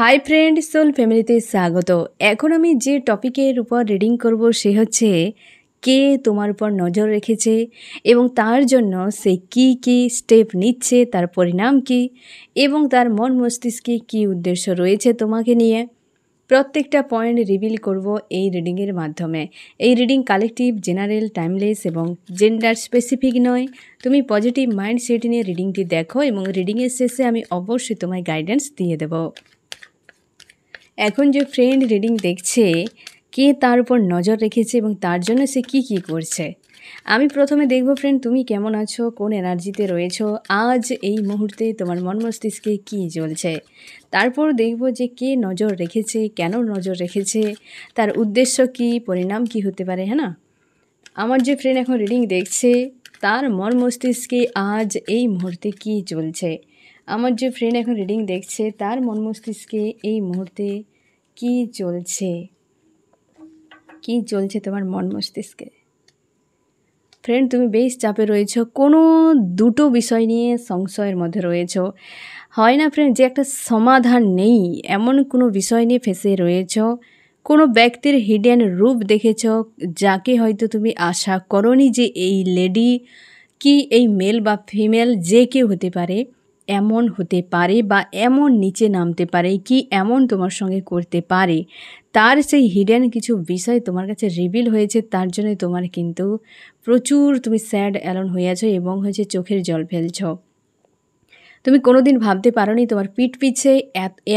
hi friend soul ফ্যামিলিতে স্বাগত এখন আমি যে টপিকের উপর রিডিং করব সে হচ্ছে কে তোমার উপর নজর রেখেছে এবং তার জন্য সে কি কি স্টেপ নিচ্ছে তার পরিণাম কি এবং তার মন মস্তিষ্কে কি উদ্দেশ্য রয়েছে তোমাকে নিয়ে প্রত্যেকটা পয়েন্ট রিভিল করব এই রিডিংয়ের মাধ্যমে এই রিডিং কালেকটিভ জেনারেল টাইমলেস এবং জেন্ডার স্পেসিফিক নয় তুমি পজিটিভ মাইন্ডসেট নিয়ে রিডিংটি দেখো এবং রিডিংয়ের শেষে আমি অবশ্যই তোমায় গাইডেন্স দিয়ে দেবো এখন যে ফ্রেন্ড রিডিং দেখছে কে তার উপর নজর রেখেছে এবং তার জন্য সে কি কি করছে আমি প্রথমে দেখব ফ্রেন্ড তুমি কেমন আছো কোন এনার্জিতে রয়েছো আজ এই মুহূর্তে তোমার মন মস্তিষ্কে কী চলছে তারপর দেখব যে কে নজর রেখেছে কেন নজর রেখেছে তার উদ্দেশ্য কি পরিণাম কি হতে পারে হ্যাঁ না আমার যে ফ্রেন্ড এখন রিডিং দেখছে তার মন মস্তিষ্কে আজ এই মুহূর্তে কি চলছে আমার যে ফ্রেন্ড এখন রিডিং দেখছে তার মন মস্তিষ্কে এই মুহূর্তে কি চলছে কি চলছে তোমার মন মস্তিষ্কে ফ্রেন্ড তুমি বেশ চাপে রয়েছো কোনো দুটো বিষয় নিয়ে সংশয়ের মধ্যে রয়েছো হয় না ফ্রেন্ড যে একটা সমাধান নেই এমন কোনো বিষয় নিয়ে ফেসে রয়েছ কোনো ব্যক্তির হিডেন রূপ দেখেছ যাকে হয়তো তুমি আশা করনি যে এই লেডি কি এই মেল বা ফিমেল যে কেউ হতে পারে এমন হতে পারে বা এমন নিচে নামতে পারে কি এমন তোমার সঙ্গে করতে পারে তার সেই হিডেন কিছু বিষয় তোমার কাছে রিভিল হয়েছে তার জন্য তোমার কিন্তু প্রচুর তুমি স্যাড অ্যালন হয়ে আছো এবং হয়েছে চোখের জল ফেলছ তুমি কোনোদিন ভাবতে পারো নি তোমার পিঠ পিছে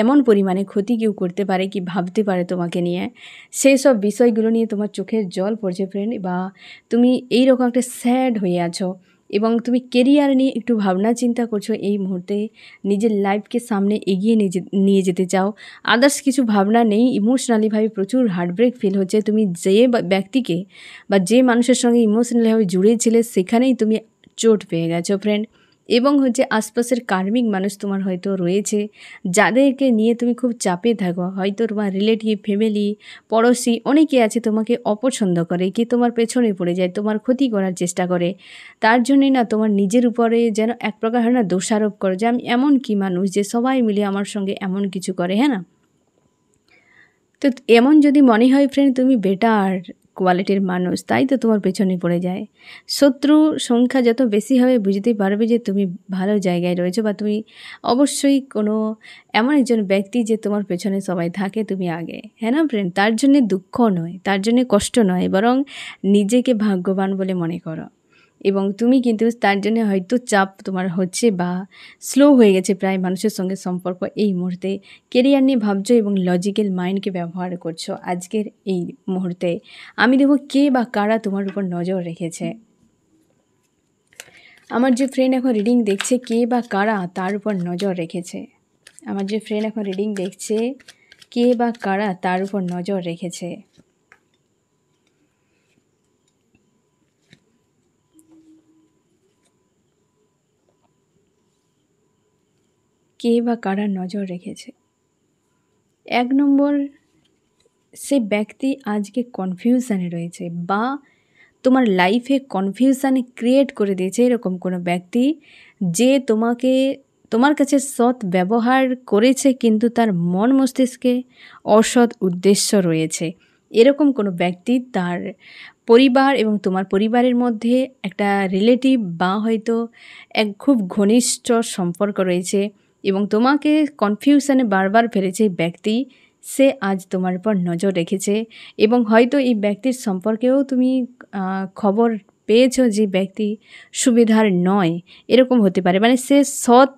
এমন পরিমাণে ক্ষতি কেউ করতে পারে কি ভাবতে পারে তোমাকে নিয়ে সেই সব বিষয়গুলো নিয়ে তোমার চোখের জল পড়ছে ফ্রেন্ড বা তুমি এইরকম একটা স্যাড হয়ে আছো এবং তুমি কেরিয়ার নিয়ে একটু ভাবনা চিন্তা করছো এই মুহূর্তে নিজের লাইফকে সামনে এগিয়ে নিয়ে যেতে চাও আদার্স কিছু ভাবনা নেই ইমোশনালিভাবে প্রচুর হার্টব্রেক ফিল হচ্ছে তুমি যে ব্যক্তিকে বা যে মানুষের সঙ্গে ইমোশনালিভাবে জুড়েছিলে সেখানেই তুমি চোট পেয়ে গেছো ফ্রেন্ড এবং হচ্ছে আশপাশের কার্মিক মানুষ তোমার হয়তো রয়েছে যাদেরকে নিয়ে তুমি খুব চাপে থাকো হয়তো তোমার রিলেটিভ ফ্যামিলি পড়োশি অনেকে আছে তোমাকে অপছন্দ করে কি তোমার পেছনে পড়ে যায় তোমার ক্ষতি করার চেষ্টা করে তার জন্যে না তোমার নিজের উপরে যেন এক প্রকার হয় না দোষারোপ করো যে আমি এমন কি মানুষ যে সবাই মিলে আমার সঙ্গে এমন কিছু করে হ্যাঁ না তো এমন যদি মনে হয় ফ্রেন্ড তুমি বেটার কোয়ালিটির মানুষ তাই তো তোমার পেছনে পড়ে যায় শত্রু সংখ্যা যত বেশি হবে বুঝতে পারবে যে তুমি ভালো জায়গায় রয়েছো বা তুমি অবশ্যই কোনো এমন একজন ব্যক্তি যে তোমার পেছনে সবাই থাকে তুমি আগে হ্যাঁ না ফ্রেন্ড তার জন্যে দুঃখ নয় তার জন্যে কষ্ট নয় বরং নিজেকে ভাগ্যবান বলে মনে করো এবং তুমি কিন্তু তার জন্য হয়তো চাপ তোমার হচ্ছে বা স্লো হয়ে গেছে প্রায় মানুষের সঙ্গে সম্পর্ক এই মুহূর্তে কেরিয়ার নিয়ে ভাবছো এবং লজিক্যাল মাইন্ডকে ব্যবহার করছো আজকের এই মুহূর্তে আমি দেখব কে বা কারা তোমার উপর নজর রেখেছে আমার যে ফ্রেন্ড এখন রিডিং দেখছে কে বা কারা তার উপর নজর রেখেছে আমার যে ফ্রেন্ড এখন রিডিং দেখছে কে বা কারা তার উপর নজর রেখেছে কে বা কারা নজর রেখেছে এক নম্বর সে ব্যক্তি আজকে কনফিউশানে রয়েছে বা তোমার লাইফে কনফিউশানে ক্রিয়েট করে দিয়েছে এরকম কোনো ব্যক্তি যে তোমাকে তোমার কাছে সৎ ব্যবহার করেছে কিন্তু তার মন মস্তিষ্কে অসৎ উদ্দেশ্য রয়েছে এরকম কোনো ব্যক্তি তার পরিবার এবং তোমার পরিবারের মধ্যে একটা রিলেটিভ বা হয়তো এক খুব ঘনিষ্ঠ সম্পর্ক রয়েছে এবং তোমাকে কনফিউশনে বারবার ফেলেছে ব্যক্তি সে আজ তোমার উপর নজর রেখেছে এবং হয়তো এই ব্যক্তির সম্পর্কেও তুমি খবর পেয়েছো যে ব্যক্তি সুবিধার নয় এরকম হতে পারে মানে সে সৎ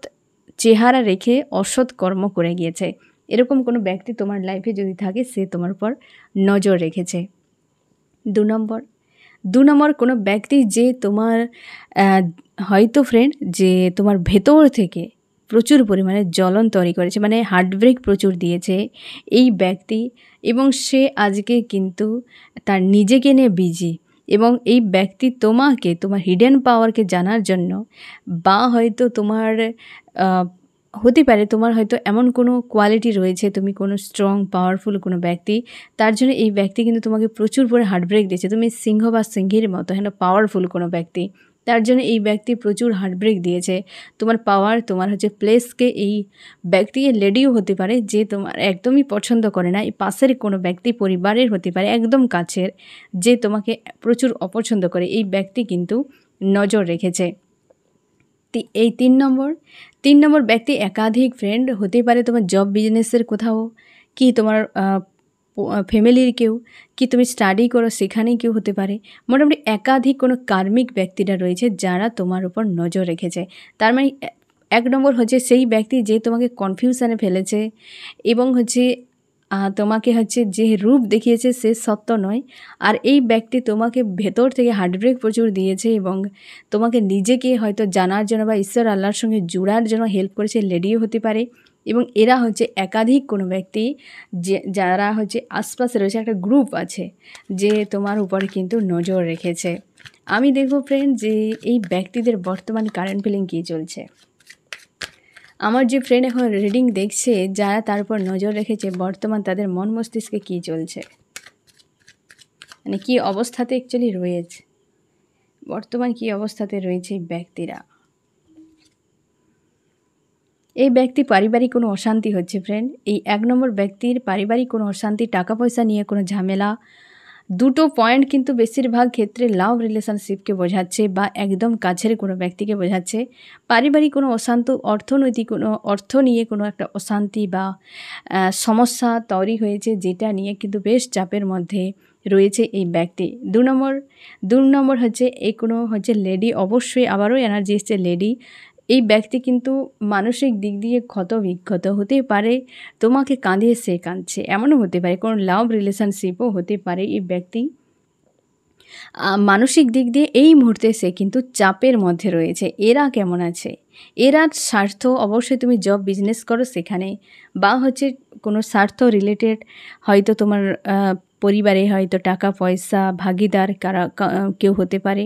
চেহারা রেখে অসৎ কর্ম করে গিয়েছে এরকম কোনো ব্যক্তি তোমার লাইফে যদি থাকে সে তোমার উপর নজর রেখেছে দু নম্বর দু নম্বর কোনো ব্যক্তি যে তোমার হয়তো ফ্রেন্ড যে তোমার ভেতর থেকে প্রচুর পরিমাণে জ্বলন তৈরি করেছে মানে হার্টব্রেক প্রচুর দিয়েছে এই ব্যক্তি এবং সে আজকে কিন্তু তার নিজেকে নিয়ে বিজি এবং এই ব্যক্তি তোমাকে তোমার হিডেন পাওয়ারকে জানার জন্য বা হয়তো তোমার হতে পারে তোমার হয়তো এমন কোনো কোয়ালিটি রয়েছে তুমি কোনো স্ট্রং পাওয়ারফুল কোনো ব্যক্তি তার জন্য এই ব্যক্তি কিন্তু তোমাকে প্রচুর পরে হার্টব্রেক দিয়েছে তুমি সিংহ বা সিংহের মতো হ্যাঁ পাওয়ারফুল কোনো ব্যক্তি তার জন্য এই ব্যক্তি প্রচুর হার্টব্রেক দিয়েছে তোমার পাওয়ার তোমার হচ্ছে প্লেসকে এই ব্যক্তি লেডিও হতে পারে যে তোমার একদমই পছন্দ করে না এই পাশের কোনো ব্যক্তি পরিবারের হতে পারে একদম কাছের যে তোমাকে প্রচুর অপছন্দ করে এই ব্যক্তি কিন্তু নজর রেখেছে এই তিন নম্বর তিন নম্বর ব্যক্তি একাধিক ফ্রেন্ড হতে পারে তোমার জব বিজনেসের কোথাও কি তোমার ফ্যামিলির কেউ কি তুমি স্টাডি করো সেখানেই কেউ হতে পারে মোটামুটি একাধিক কোনো কার্মিক ব্যক্তিরা রয়েছে যারা তোমার উপর নজর রেখেছে তার মানে এক নম্বর হচ্ছে সেই ব্যক্তি যে তোমাকে কনফিউশানে ফেলেছে এবং হচ্ছে তোমাকে হচ্ছে যে রূপ দেখিয়েছে সে সত্য নয় আর এই ব্যক্তি তোমাকে ভেতর থেকে হার্টব্রেক প্রচুর দিয়েছে এবং তোমাকে নিজেকে হয়তো জানার জন্য বা ঈশ্বর আল্লাহর সঙ্গে জোড়ার জন্য হেল্প করেছে লেডিও হতে পারে এবং এরা হচ্ছে একাধিক কোনো ব্যক্তি যে যারা হচ্ছে আশপাশে রয়েছে একটা গ্রুপ আছে যে তোমার উপরে কিন্তু নজর রেখেছে আমি দেখব ফ্রেন্ড যে এই ব্যক্তিদের বর্তমান কারেন্ট ফিলিং কী চলছে আমার যে ফ্রেন্ড এখন রিডিং দেখছে যারা তার উপর নজর রেখেছে বর্তমান তাদের মন মস্তিষ্কে কী চলছে মানে কী অবস্থাতে অ্যাকচুয়ালি রয়েছে বর্তমান কী অবস্থাতে রয়েছে এই ব্যক্তিরা এই ব্যক্তি পারিবারিক কোনো অশান্তি হচ্ছে ফ্রেন্ড এই এক নম্বর ব্যক্তির পারিবারিক কোনো অশান্তি টাকা পয়সা নিয়ে কোনো ঝামেলা দুটো পয়েন্ট কিন্তু বেশিরভাগ ক্ষেত্রে লাভ রিলেশনশিপকে বোঝাচ্ছে বা একদম কাছের কোনো ব্যক্তিকে বোঝাচ্ছে পারিবারিক কোনো অশান্ত অর্থনৈতিক কোনো অর্থ নিয়ে কোনো একটা অশান্তি বা সমস্যা তৈরি হয়েছে যেটা নিয়ে কিন্তু বেশ চাপের মধ্যে রয়েছে এই ব্যক্তি দু নম্বর দু নম্বর হচ্ছে এই কোনো হচ্ছে লেডি অবশ্যই আবারও এনার্জি এসছে লেডি এই ব্যক্তি কিন্তু মানসিক দিক দিয়ে ক্ষত বিক্ষত হতে পারে তোমাকে কাঁদিয়ে সে কাঁদছে এমনও হতে পারে কোনো লাভ রিলেশনশিপও হতে পারে এই ব্যক্তি মানসিক দিক দিয়ে এই মুহূর্তে সে কিন্তু চাপের মধ্যে রয়েছে এরা কেমন আছে এরা স্বার্থ অবশ্যই তুমি জব বিজনেস করো সেখানে বা হচ্ছে কোনো স্বার্থ রিলেটেড হয়তো তোমার পরিবারে হয়তো টাকা পয়সা ভাগিদার কারা কেউ হতে পারে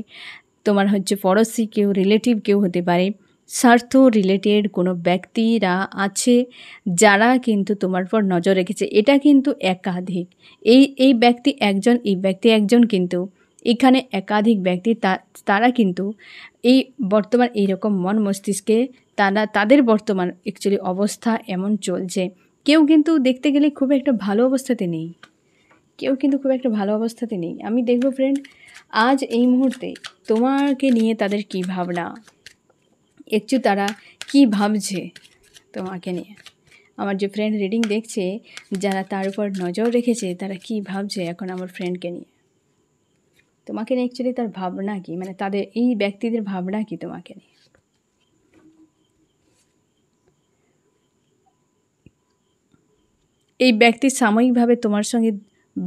তোমার হচ্ছে পড়োশি কেউ রিলেটিভ কেউ হতে পারে স্বার্থ রিলেটেড কোনো ব্যক্তিরা আছে যারা কিন্তু তোমার পর নজর রেখেছে এটা কিন্তু একাধিক এই এই ব্যক্তি একজন এই ব্যক্তি একজন কিন্তু এখানে একাধিক ব্যক্তি তারা কিন্তু এই বর্তমান এইরকম মন মস্তিষ্কে তারা তাদের বর্তমান অ্যাকচুয়ালি অবস্থা এমন চলছে কেউ কিন্তু দেখতে গেলে খুব একটা ভালো অবস্থাতে নেই কেউ কিন্তু খুব একটা ভালো অবস্থাতে নেই আমি দেখব ফ্রেন্ড আজ এই মুহূর্তে তোমাকে নিয়ে তাদের কী ভাবনা একটু তারা কি ভাবছে তোমাকে নিয়ে আমার যে ফ্রেন্ড রিডিং দেখছে যারা তার উপর নজর রেখেছে তারা কি ভাবছে এখন আমার ফ্রেন্ডকে নিয়ে তোমাকে নিয়ে অ্যাকচুয়ালি তার ভাবনা কি মানে তাদের এই ব্যক্তিদের ভাবনা কি তোমাকে নিয়ে এই ব্যক্তি সাময়িকভাবে তোমার সঙ্গে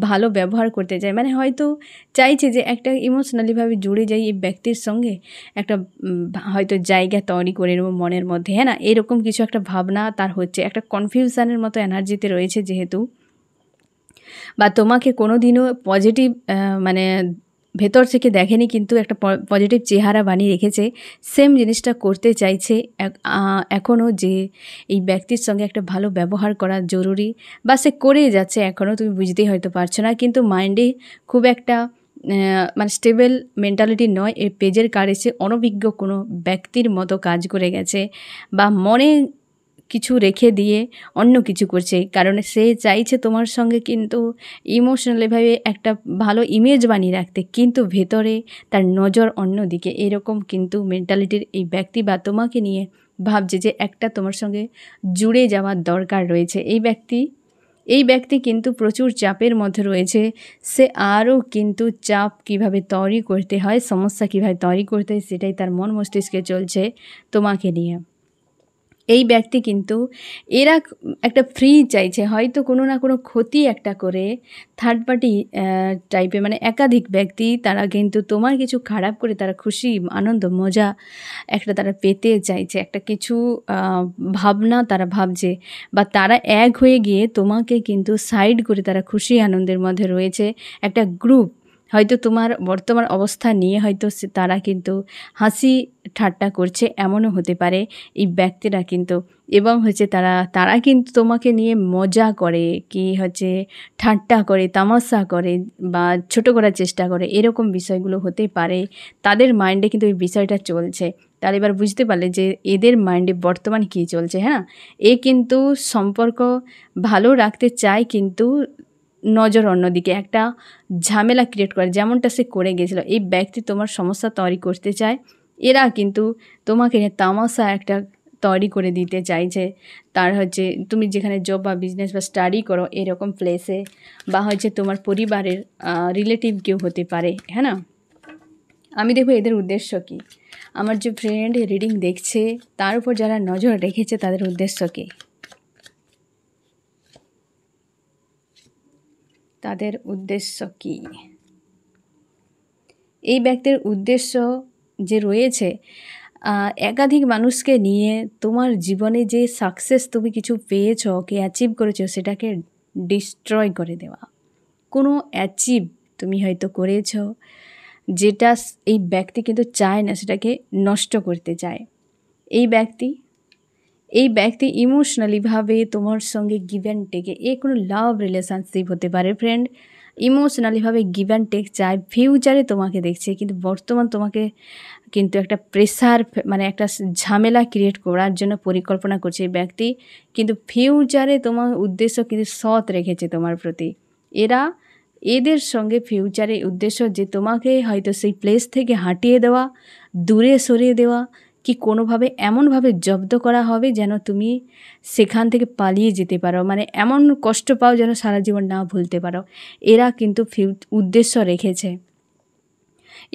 ভালো ব্যবহার করতে চায় মানে হয়তো চাইছে যে একটা ইমোশনালিভাবে জুড়ে যাই এই ব্যক্তির সঙ্গে একটা হয়তো জায়গা তৈরি করে নেবো মনের মধ্যে হ্যাঁ না এরকম কিছু একটা ভাবনা তার হচ্ছে একটা কনফিউশানের মতো এনার্জিতে রয়েছে যেহেতু বা তোমাকে কোনো দিনও পজিটিভ মানে ভেতর থেকে দেখেনি কিন্তু একটা পজিটিভ চেহারা বানিয়ে রেখেছে সেম জিনিসটা করতে চাইছে এখনও যে এই ব্যক্তির সঙ্গে একটা ভালো ব্যবহার করা জরুরি বা সে করেই যাচ্ছে এখনও তুমি বুঝতেই হয়তো পারছো না কিন্তু মাইন্ডে খুব একটা মানে স্টেবল মেন্টালিটি নয় এই পেজের কার এসে অনভিজ্ঞ কোনো ব্যক্তির মতো কাজ করে গেছে বা মনে কিছু রেখে দিয়ে অন্য কিছু করছে কারণ সে চাইছে তোমার সঙ্গে কিন্তু ইমোশনালিভাবে একটা ভালো ইমেজ বানিয়ে রাখতে কিন্তু ভেতরে তার নজর অন্যদিকে এরকম কিন্তু মেন্টালিটির এই ব্যক্তি বা তোমাকে নিয়ে ভাবছে যে একটা তোমার সঙ্গে জুড়ে যাওয়ার দরকার রয়েছে এই ব্যক্তি এই ব্যক্তি কিন্তু প্রচুর চাপের মধ্যে রয়েছে সে আরও কিন্তু চাপ কিভাবে তৈরি করতে হয় সমস্যা কিভাবে তৈরি করতে হয় সেটাই তার মন মস্তিষ্কে চলছে তোমাকে নিয়ে এই ব্যক্তি কিন্তু এরা একটা ফ্রি চাইছে হয়তো কোনো না কোনো ক্ষতি একটা করে থার্ড পার্টি টাইপে মানে একাধিক ব্যক্তি তারা কিন্তু তোমার কিছু খারাপ করে তারা খুশি আনন্দ মজা একটা তারা পেতে চাইছে একটা কিছু ভাবনা তারা ভাবছে বা তারা এক হয়ে গিয়ে তোমাকে কিন্তু সাইড করে তারা খুশি আনন্দের মধ্যে রয়েছে একটা গ্রুপ হয়তো তোমার বর্তমান অবস্থা নিয়ে হয়তো তারা কিন্তু হাসি ঠাট্টা করছে এমনও হতে পারে এই ব্যক্তিরা কিন্তু এবং হচ্ছে তারা তারা কিন্তু তোমাকে নিয়ে মজা করে কি হচ্ছে ঠাট্টা করে তামাশা করে বা ছোট করার চেষ্টা করে এরকম বিষয়গুলো হতে পারে তাদের মাইন্ডে কিন্তু এই বিষয়টা চলছে তার এবার বুঝতে পারলে যে এদের মাইন্ডে বর্তমান কী চলছে হ্যাঁ এ কিন্তু সম্পর্ক ভালো রাখতে চায় কিন্তু নজর অন্যদিকে একটা ঝামেলা ক্রিয়েট করে যেমনটা সে করে গেছিলো এই ব্যক্তি তোমার সমস্যা তৈরি করতে চায় এরা কিন্তু তোমাকে তামাশা একটা তৈরি করে দিতে চাইছে তার হচ্ছে তুমি যেখানে জব বা বিজনেস বা স্টাডি করো এরকম প্লেসে বা হচ্ছে তোমার পরিবারের রিলেটিভ কেউ হতে পারে হ্যাঁ না আমি দেখব এদের উদ্দেশ্য কি আমার যে ফ্রেন্ড রিডিং দেখছে তার উপর যারা নজর রেখেছে তাদের উদ্দেশ্য কী তাদের উদ্দেশ্য কি এই ব্যক্তির উদ্দেশ্য যে রয়েছে একাধিক মানুষকে নিয়ে তোমার জীবনে যে সাকসেস তুমি কিছু পেয়েছ কি অ্যাচিভ করেছো সেটাকে ডিস্ট্রয় করে দেওয়া কোনো অ্যাচিভ তুমি হয়তো করেছ যেটা এই ব্যক্তি কিন্তু চায় না সেটাকে নষ্ট করতে চায় এই ব্যক্তি এই ব্যক্তি ইমোশনালিভাবে তোমার সঙ্গে গিভ অ্যান্ড টেকে এ কোনো লাভ রিলেশনশিপ হতে পারে ফ্রেন্ড ইমোশনালিভাবে গিভ অ্যান্ড টেক চায় ফিউচারে তোমাকে দেখছে কিন্তু বর্তমান তোমাকে কিন্তু একটা প্রেশার মানে একটা ঝামেলা ক্রিয়েট করার জন্য পরিকল্পনা করছে এই ব্যক্তি কিন্তু ফিউচারে তোমার উদ্দেশ্য কিন্তু সৎ রেখেছে তোমার প্রতি এরা এদের সঙ্গে ফিউচারে উদ্দেশ্য যে তোমাকে হয়তো সেই প্লেস থেকে হাঁটিয়ে দেওয়া দূরে সরিয়ে দেওয়া কি কোনোভাবে এমনভাবে জব্দ করা হবে যেন তুমি সেখান থেকে পালিয়ে যেতে পারো মানে এমন কষ্ট পাও যেন সারা জীবন না ভুলতে পারো এরা কিন্তু উদ্দেশ্য রেখেছে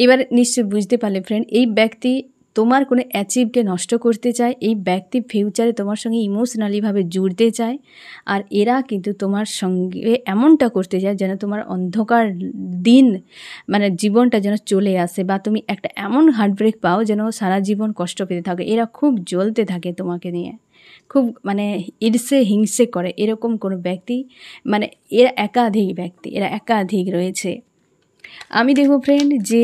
এবার নিশ্চয় বুঝতে পারলে ফ্রেন্ড এই ব্যক্তি তোমার কোনো অ্যাচিভকে নষ্ট করতে চায় এই ব্যক্তি ফিউচারে তোমার সঙ্গে ইমোশনালিভাবে জুড়তে চায় আর এরা কিন্তু তোমার সঙ্গে এমনটা করতে চায় যেন তোমার অন্ধকার দিন মানে জীবনটা যেন চলে আসে বা তুমি একটা এমন হার্টব্রেক পাও যেন সারা জীবন কষ্ট পেতে থাকো এরা খুব জ্বলতে থাকে তোমাকে নিয়ে খুব মানে ঈর্ষে হিংসে করে এরকম কোনো ব্যক্তি মানে এরা একাধিক ব্যক্তি এরা একাধিক রয়েছে আমি দেখব ফ্রেন্ড যে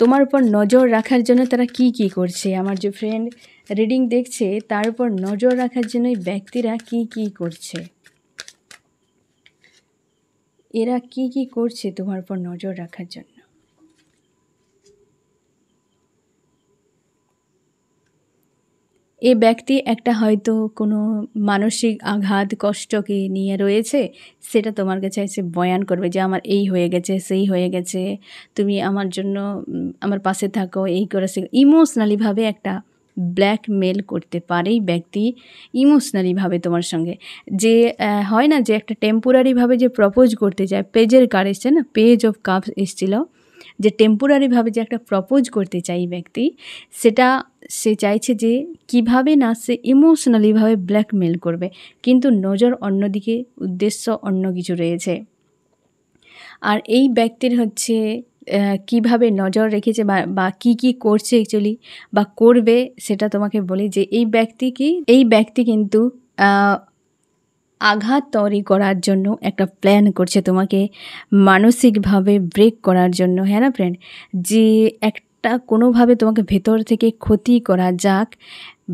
তোমার উপর নজর রাখার জন্য তারা কি কি করছে আমার যে ফ্রেন্ড রিডিং দেখছে তার উপর নজর রাখার জন্য ব্যক্তিরা কি কি করছে এরা কি কি করছে তোমার উপর নজর রাখার জন্য এ ব্যক্তি একটা হয়তো কোনো মানসিক আঘাত কষ্টকে নিয়ে রয়েছে সেটা তোমার কাছে এসে বয়ান করবে যে আমার এই হয়ে গেছে সেই হয়ে গেছে তুমি আমার জন্য আমার পাশে থাকো এই করে সে ইমোশনালিভাবে একটা ব্ল্যাকমেল করতে পারে এই ব্যক্তি ইমোশনালিভাবে তোমার সঙ্গে যে হয় না যে একটা টেম্পোরারিভাবে যে প্রপোজ করতে যায় পেজের কার এসছে না পেজ অফ কাপস এসছিলো যে টেম্পোরারিভাবে যে একটা প্রপোজ করতে চাই ব্যক্তি সেটা সে চাইছে যে কিভাবে না সে ইমোশনালিভাবে ব্ল্যাকমেল করবে কিন্তু নজর অন্যদিকে উদ্দেশ্য অন্য কিছু রয়েছে আর এই ব্যক্তির হচ্ছে কিভাবে নজর রেখেছে বা কী কী করছে অ্যাকচুয়ালি বা করবে সেটা তোমাকে বলি যে এই ব্যক্তি কি এই ব্যক্তি কিন্তু আঘাত তৈরি করার জন্য একটা প্ল্যান করছে তোমাকে মানসিকভাবে ব্রেক করার জন্য হ্যাঁ না ফ্রেন্ড যে একটা কোনোভাবে তোমাকে ভেতর থেকে ক্ষতি করা যাক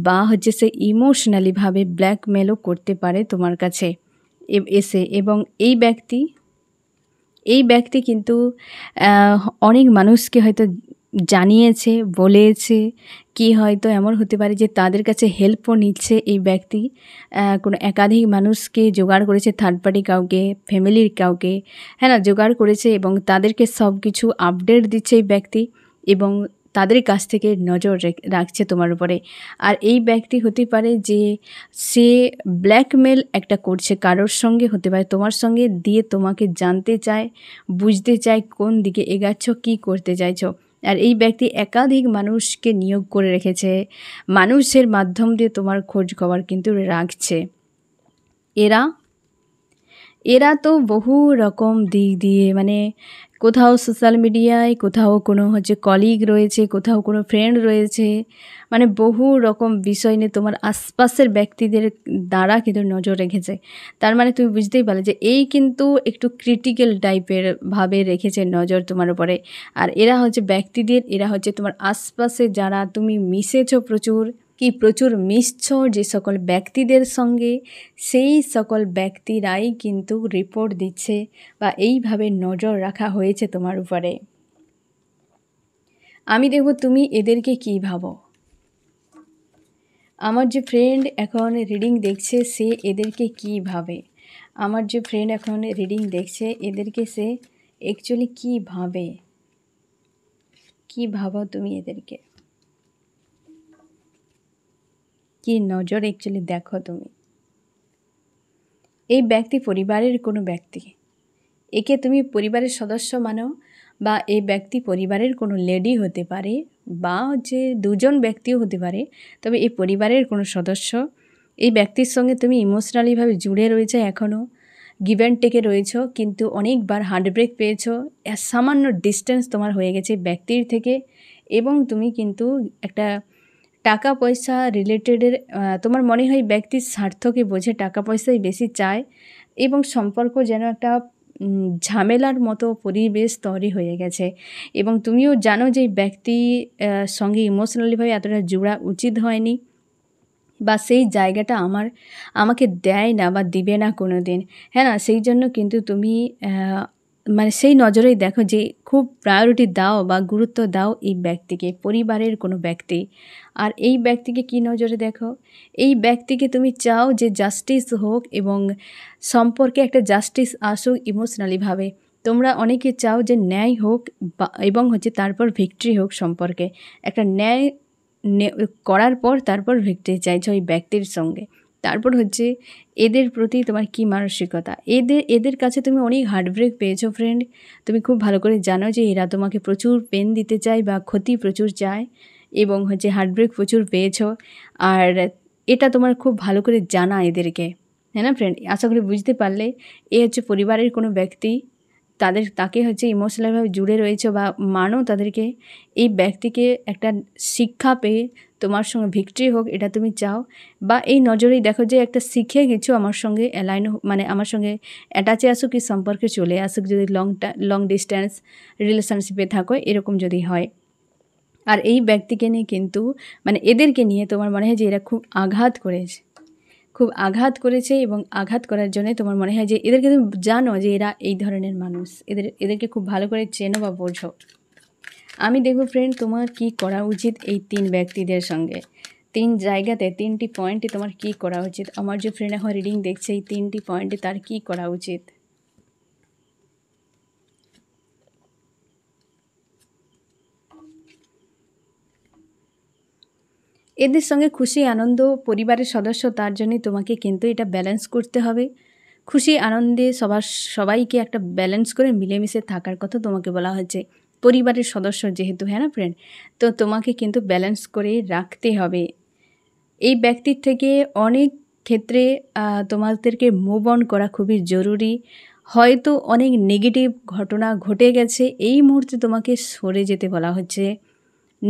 বা হচ্ছে সে ইমোশনালিভাবে ব্ল্যাকমেলও করতে পারে তোমার কাছে এসে এবং এই ব্যক্তি এই ব্যক্তি কিন্তু অনেক মানুষকে হয়তো জানিয়েছে বলেছে কি হয়তো এমন হতে পারে যে তাদের কাছে হেল্পও নিচ্ছে এই ব্যক্তি কোনো একাধিক মানুষকে জোগাড় করেছে থার্ড পার্টি কাউকে ফ্যামিলির কাউকে হ্যাঁ না জোগাড় করেছে এবং তাদেরকে সব কিছু আপডেট দিচ্ছে এই ব্যক্তি এবং তাদের কাছ থেকে নজর রাখছে তোমার উপরে আর এই ব্যক্তি হতে পারে যে সে ব্ল্যাকমেল একটা করছে কারোর সঙ্গে হতে পারে তোমার সঙ্গে দিয়ে তোমাকে জানতে চায় বুঝতে চায় কোন দিকে এগাচ্ছ কি করতে চাইছো আর এই ব্যক্তি একাধিক মানুষকে নিয়োগ করে রেখেছে মানুষের মাধ্যম দিয়ে তোমার খোঁজ খবর কিন্তু রাখছে এরা এরা তো বহু রকম দিক দিয়ে মানে কোথাও সোশ্যাল মিডিয়ায় কোথাও কোনো হচ্ছে কলিগ রয়েছে কোথাও কোনো ফ্রেন্ড রয়েছে মানে বহু রকম বিষয় নিয়ে তোমার আশপাশের ব্যক্তিদের দ্বারা কিন্তু নজর রেখেছে তার মানে তুমি বুঝতেই পারলে যে এই কিন্তু একটু ক্রিটিক্যাল টাইপের ভাবে রেখেছে নজর তোমার উপরে আর এরা হচ্ছে ব্যক্তিদের এরা হচ্ছে তোমার আশপাশে যারা তুমি মিশেছ প্রচুর কি প্রচুর মিশছ যে সকল ব্যক্তিদের সঙ্গে সেই সকল ব্যক্তিরাই কিন্তু রিপোর্ট দিচ্ছে বা এইভাবে নজর রাখা হয়েছে তোমার উপরে আমি দেখব তুমি এদেরকে কি ভাবো আমার যে ফ্রেন্ড এখন রিডিং দেখছে সে এদেরকে কি ভাবে আমার যে ফ্রেন্ড এখন রিডিং দেখছে এদেরকে সে অ্যাকচুয়ালি কি ভাবে কি ভাবো তুমি এদেরকে কি নজর অ্যাকচুয়ালি দেখো তুমি এই ব্যক্তি পরিবারের কোনো ব্যক্তি একে তুমি পরিবারের সদস্য মানো বা এই ব্যক্তি পরিবারের কোনো লেডি হতে পারে বা হচ্ছে দুজন ব্যক্তিও হতে পারে তবে এই পরিবারের কোনো সদস্য এই ব্যক্তির সঙ্গে তুমি ইমোশনালিভাবে জুড়ে রয়েছে এখনও গিভ অ্যান্ড টেকে রয়েছ কিন্তু অনেকবার হার্টব্রেক পেয়েছ সামান্য ডিস্টেন্স তোমার হয়ে গেছে ব্যক্তির থেকে এবং তুমি কিন্তু একটা টাকা পয়সা রিলেটেডের তোমার মনে হয় ব্যক্তির স্বার্থকে বোঝে টাকা পয়সাই বেশি চায় এবং সম্পর্ক যেন একটা ঝামেলার মতো পরিবেশ তৈরি হয়ে গেছে এবং তুমিও জানো যে ব্যক্তি সঙ্গে ইমোশনালিভাবে এতটা জোড়া উচিত হয়নি বা সেই জায়গাটা আমার আমাকে দেয় না বা দিবে না কোনো দিন হ্যাঁ না সেই জন্য কিন্তু তুমি মানে সেই নজরেই দেখো যে খুব প্রায়োরিটি দাও বা গুরুত্ব দাও এই ব্যক্তিকে পরিবারের কোনো ব্যক্তি আর এই ব্যক্তিকে কি নজরে দেখো এই ব্যক্তিকে তুমি চাও যে জাস্টিস হোক এবং সম্পর্কে একটা জাস্টিস আসুক ইমোশনালিভাবে তোমরা অনেকে চাও যে ন্যায় হোক এবং হচ্ছে তারপর ভিক্টরি হোক সম্পর্কে একটা ন্যায় করার পর তারপর ভিক্টরি চাইছো ওই ব্যক্তির সঙ্গে তারপর হচ্ছে এদের প্রতি তোমার কি মানসিকতা এদের এদের কাছে তুমি অনেক হার্টব্রেক পেয়েছো ফ্রেন্ড তুমি খুব ভালো করে জানো যে এরা তোমাকে প্রচুর পেন দিতে চায় বা ক্ষতি প্রচুর চায় এবং হচ্ছে হার্টব্রেক প্রচুর পেয়েছো আর এটা তোমার খুব ভালো করে জানা এদেরকে হ্যাঁ না ফ্রেন্ড আশা করি বুঝতে পারলে এ হচ্ছে পরিবারের কোনো ব্যক্তি তাদের তাকে হচ্ছে ইমোশনালভাবে জুড়ে রয়েছে বা মানো তাদেরকে এই ব্যক্তিকে একটা শিক্ষা পেয়ে তোমার সঙ্গে ভিক্টরি হোক এটা তুমি চাও বা এই নজরেই দেখো যে একটা শিখে গেছো আমার সঙ্গে অ্যালাইন মানে আমার সঙ্গে অ্যাটাচে আসুক কি সম্পর্কে চলে আসুক যদি লং লং ডিস্ট্যান্স রিলেশনশিপে থাকো এরকম যদি হয় আর এই ব্যক্তিকে নিয়ে কিন্তু মানে এদেরকে নিয়ে তোমার মনে হয় যে এরা খুব আঘাত করেছে খুব আঘাত করেছে এবং আঘাত করার জন্য তোমার মনে হয় যে এদেরকে তুমি জানো যে এরা এই ধরনের মানুষ এদের এদেরকে খুব ভালো করে চেনো বা বোঝো আমি দেখব ফ্রেন্ড তোমার কি করা উচিত এই তিন ব্যক্তিদের সঙ্গে তিন জায়গাতে তিনটি পয়েন্টে তোমার কি করা উচিত আমার যে ফ্রেন্ড এখন রিডিং দেখছে এই তিনটি পয়েন্টে তার কি করা উচিত এদের সঙ্গে খুশি আনন্দ পরিবারের সদস্য তার জন্যে তোমাকে কিন্তু এটা ব্যালেন্স করতে হবে খুশি আনন্দে সবার সবাইকে একটা ব্যালেন্স করে মিলেমিশে থাকার কথা তোমাকে বলা হয়েছে পরিবারের সদস্য যেহেতু হ্যাঁ না ফ্রেন্ড তো তোমাকে কিন্তু ব্যালেন্স করে রাখতে হবে এই ব্যক্তির থেকে অনেক ক্ষেত্রে তোমাদেরকে মুভ অন করা খুবই জরুরি হয়তো অনেক নেগেটিভ ঘটনা ঘটে গেছে এই মুহূর্তে তোমাকে সরে যেতে বলা হচ্ছে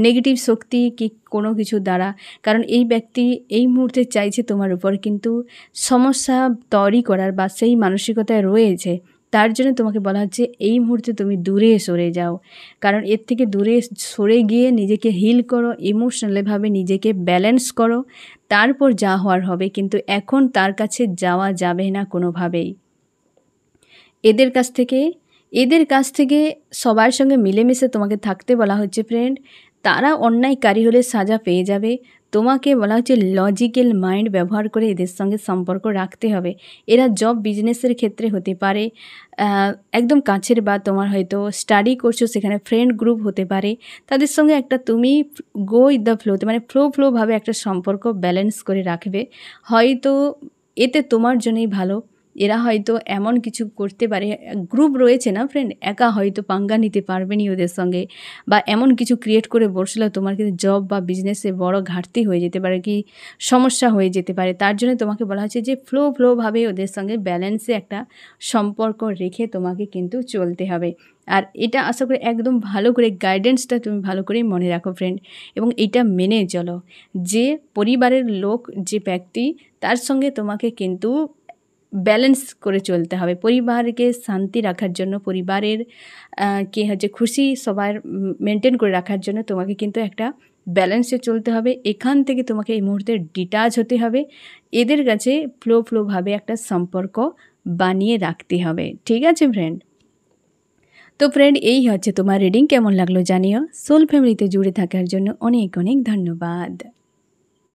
নেগেটিভ শক্তি কি কোনো কিছু দ্বারা কারণ এই ব্যক্তি এই মুহূর্তে চাইছে তোমার উপর কিন্তু সমস্যা তৈরি করার বা সেই মানসিকতায় রয়েছে তার জন্য তোমাকে বলা হচ্ছে এই মুহূর্তে তুমি দূরে সরে যাও কারণ এর থেকে দূরে সরে গিয়ে নিজেকে হিল করো ইমোশনালিভাবে নিজেকে ব্যালেন্স করো তারপর যা হওয়ার হবে কিন্তু এখন তার কাছে যাওয়া যাবে না কোনোভাবেই এদের কাছ থেকে এদের কাছ থেকে সবার সঙ্গে মিলেমিশে তোমাকে থাকতে বলা হচ্ছে ফ্রেন্ড তারা অন্যায়কারী হলে সাজা পেয়ে যাবে তোমাকে বলা হচ্ছে লজিক্যাল মাইন্ড ব্যবহার করে এদের সঙ্গে সম্পর্ক রাখতে হবে এরা জব বিজনেসের ক্ষেত্রে হতে পারে একদম কাছের বা তোমার হয়তো স্টাডি করছো সেখানে ফ্রেন্ড গ্রুপ হতে পারে তাদের সঙ্গে একটা তুমি গো ইথ দ্য ফ্লোতে মানে ফ্লো ফ্লোভাবে একটা সম্পর্ক ব্যালেন্স করে রাখবে হয়তো এতে তোমার জন্যই ভালো এরা হয়তো এমন কিছু করতে পারে গ্রুপ রয়েছে না ফ্রেন্ড একা হয়তো পাঙ্গা নিতে পারবে নি ওদের সঙ্গে বা এমন কিছু ক্রিয়েট করে বসলে তোমার কিন্তু জব বা বিজনেসে বড় ঘাটতি হয়ে যেতে পারে কি সমস্যা হয়ে যেতে পারে তার জন্য তোমাকে বলা হচ্ছে যে ফ্লো ফ্লোভাবে ওদের সঙ্গে ব্যালেন্সে একটা সম্পর্ক রেখে তোমাকে কিন্তু চলতে হবে আর এটা আশা করি একদম ভালো করে গাইডেন্সটা তুমি ভালো করে মনে রাখো ফ্রেন্ড এবং এটা মেনে চলো যে পরিবারের লোক যে ব্যক্তি তার সঙ্গে তোমাকে কিন্তু ব্যালেন্স করে চলতে হবে পরিবারকে শান্তি রাখার জন্য পরিবারের কি হচ্ছে খুশি সবার মেনটেন করে রাখার জন্য তোমাকে কিন্তু একটা ব্যালেন্সে চলতে হবে এখান থেকে তোমাকে এই মুহূর্তে ডিটাচ হতে হবে এদের কাছে ফ্লো ফ্লোভাবে একটা সম্পর্ক বানিয়ে রাখতে হবে ঠিক আছে ফ্রেন্ড তো ফ্রেন্ড এই হচ্ছে তোমার রিডিং কেমন লাগলো জানিও সোল ফ্যামিলিতে জুড়ে থাকার জন্য অনেক অনেক ধন্যবাদ